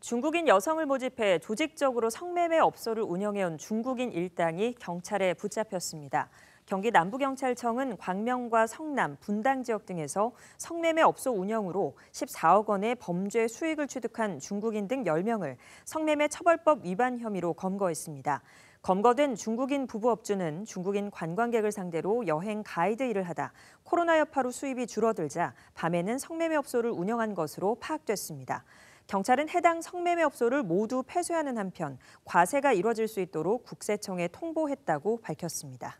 중국인 여성을 모집해 조직적으로 성매매 업소를 운영해온 중국인 일당이 경찰에 붙잡혔습니다. 경기 남부경찰청은 광명과 성남, 분당 지역 등에서 성매매 업소 운영으로 14억 원의 범죄 수익을 취득한 중국인 등 10명을 성매매 처벌법 위반 혐의로 검거했습니다. 검거된 중국인 부부업주는 중국인 관광객을 상대로 여행 가이드 일을 하다 코로나 여파로 수입이 줄어들자 밤에는 성매매 업소를 운영한 것으로 파악됐습니다. 경찰은 해당 성매매업소를 모두 폐쇄하는 한편 과세가 이뤄질 수 있도록 국세청에 통보했다고 밝혔습니다.